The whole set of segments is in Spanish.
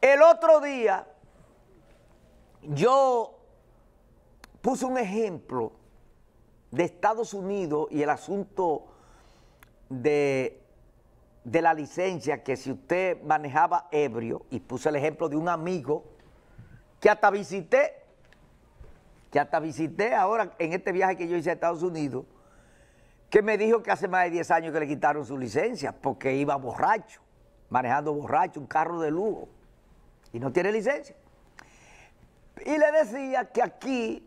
El otro día yo puse un ejemplo de Estados Unidos y el asunto de, la licencia que si usted manejaba ebrio, y puse el ejemplo de un amigo que hasta visité, que hasta visité ahora en este viaje que yo hice a Estados Unidos, que me dijo que hace más de 10 años que le quitaron su licencia porque iba borracho, manejando borracho, un carro de lujo y no tiene licencia. Y le decía que aquí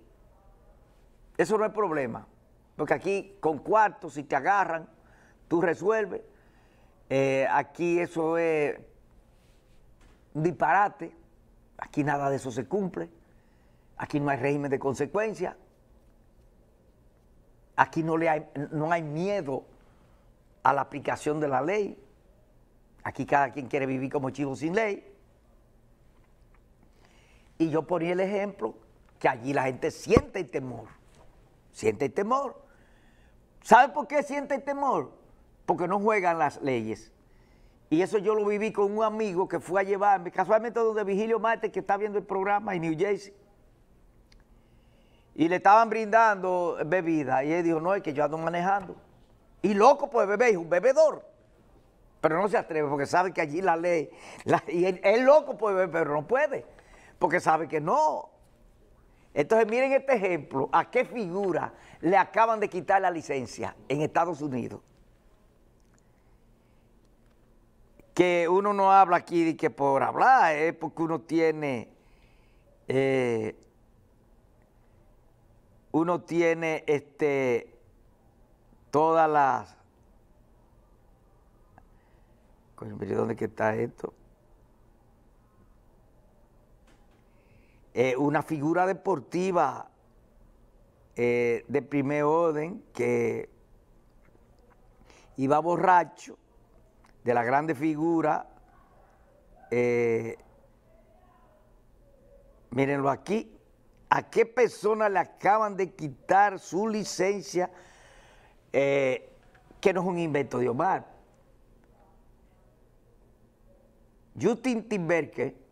eso no es problema, porque aquí con cuartos, si te agarran, tú resuelves. Eh, aquí eso es un disparate, aquí nada de eso se cumple, aquí no hay régimen de consecuencia, aquí no, le hay, no hay miedo a la aplicación de la ley, aquí cada quien quiere vivir como chivo sin ley. Y yo ponía el ejemplo que allí la gente siente el temor. Siente el temor. ¿Sabe por qué siente el temor? Porque no juegan las leyes. Y eso yo lo viví con un amigo que fue a llevarme, casualmente donde Vigilio Mate que está viendo el programa en New Jersey. Y le estaban brindando bebida. Y él dijo, no, es que yo ando manejando. Y loco puede beber, es un bebedor. Pero no se atreve porque sabe que allí la ley. y él, es loco puede beber, pero no puede porque sabe que no. Entonces miren este ejemplo, a qué figura le acaban de quitar la licencia en Estados Unidos. Que uno no habla aquí de que por hablar, es eh, porque uno tiene, eh, uno tiene este, todas las... ¿Dónde que está esto? Eh, una figura deportiva eh, de primer orden que iba borracho, de la grande figura, eh, mírenlo aquí, ¿a qué persona le acaban de quitar su licencia? que no es un invento de Omar. Justin Timberke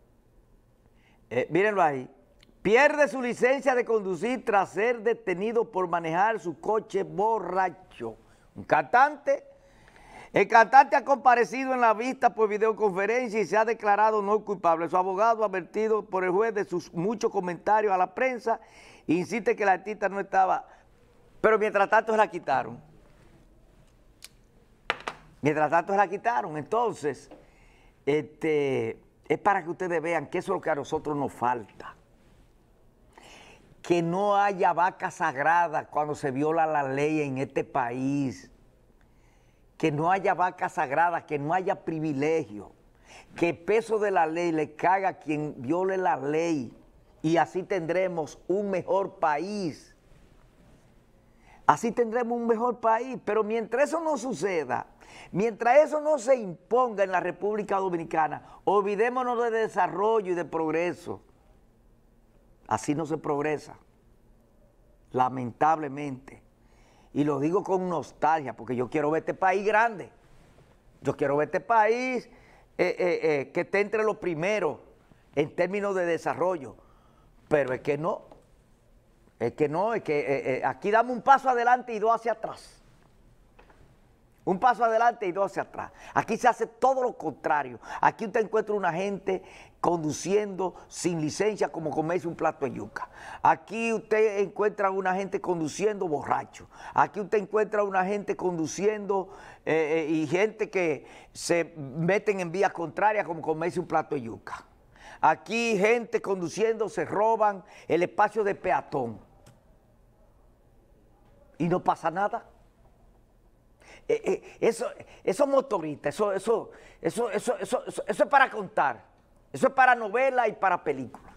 eh, mírenlo ahí. Pierde su licencia de conducir tras ser detenido por manejar su coche borracho. Un cantante. El cantante ha comparecido en la vista por videoconferencia y se ha declarado no culpable. Su abogado, advertido por el juez de sus muchos comentarios a la prensa, insiste que la artista no estaba. Pero mientras tanto se la quitaron. Mientras tanto se la quitaron. Entonces, este es para que ustedes vean que eso es lo que a nosotros nos falta. Que no haya vaca sagrada cuando se viola la ley en este país. Que no haya vaca sagrada, que no haya privilegio. Que el peso de la ley le caga a quien viole la ley. Y así tendremos un mejor país. Así tendremos un mejor país. Pero mientras eso no suceda, Mientras eso no se imponga en la República Dominicana, olvidémonos de desarrollo y de progreso. Así no se progresa, lamentablemente. Y lo digo con nostalgia, porque yo quiero ver este país grande. Yo quiero ver este país eh, eh, eh, que esté entre los primeros en términos de desarrollo. Pero es que no, es que no, es que aquí damos un paso adelante y dos hacia atrás. Un paso adelante y dos hacia atrás. Aquí se hace todo lo contrario. Aquí usted encuentra una gente conduciendo sin licencia como comerse un plato de yuca. Aquí usted encuentra una gente conduciendo borracho. Aquí usted encuentra una gente conduciendo eh, eh, y gente que se meten en vías contrarias como comerse un plato de yuca. Aquí gente conduciendo se roban el espacio de peatón. Y no pasa nada. Eh, eh, eso, eso motorita, eso, eso, eso, es para contar. Eso es para novela y para película.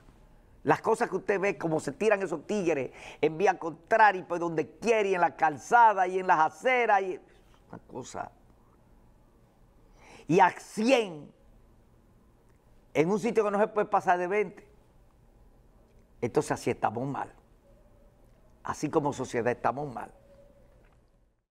Las cosas que usted ve, como se tiran esos tigres en vía contraria y por donde quiere, y en la calzada y en las aceras. Y... Una cosa. Y a 100 en un sitio que no se puede pasar de 20. Entonces así estamos mal. Así como sociedad estamos mal.